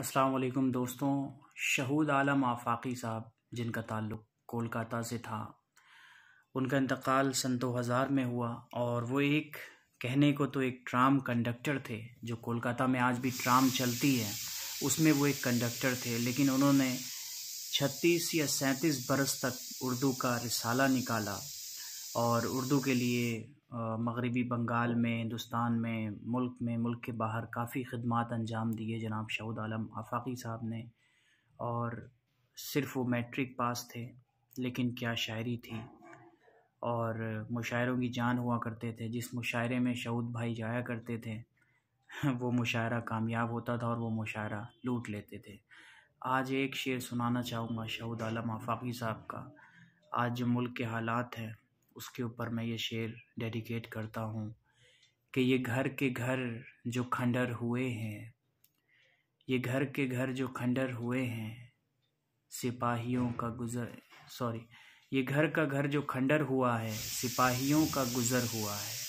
अस्सलाम दोस्तों शहूद आलम आफाकी साहब जिनका ताल्लुक कोलकाता से था उनका इंतकाल सन दो हज़ार में हुआ और वो एक कहने को तो एक ट्राम कंडक्टर थे जो कोलकाता में आज भी ट्राम चलती है उसमें वो एक कंडक्टर थे लेकिन उन्होंने छत्तीस या सैंतीस बरस तक उर्दू का रिसाला निकाला और उर्दू के लिए मगरबी बंगाल में हिंदुस्तान में मुल्क में मुल्क के बाहर काफ़ी ख़दमात अंजाम दिए जनाब शहूद आलम आफाकी साहब ने और सिर्फ वो मैट्रिक पास थे लेकिन क्या शायरी थी और मुशायरों की जान हुआ करते थे जिस मुशायरे में शहूद भाई जाया करते थे वो मुशायरा कामयाब होता था और वो मुशायरा लूट लेते थे आज एक शेर सुनाना चाहूँगा शहूद आलम आफाकी साहब का आज जो मुल्क के हालात हैं उसके ऊपर मैं ये शेर डेडिकेट करता हूँ कि ये घर के घर जो खंडर हुए हैं ये घर के घर जो खंडर हुए हैं सिपाहियों का गुज़र सॉरी ये घर का घर जो खंडर हुआ है सिपाहियों का गुज़र हुआ है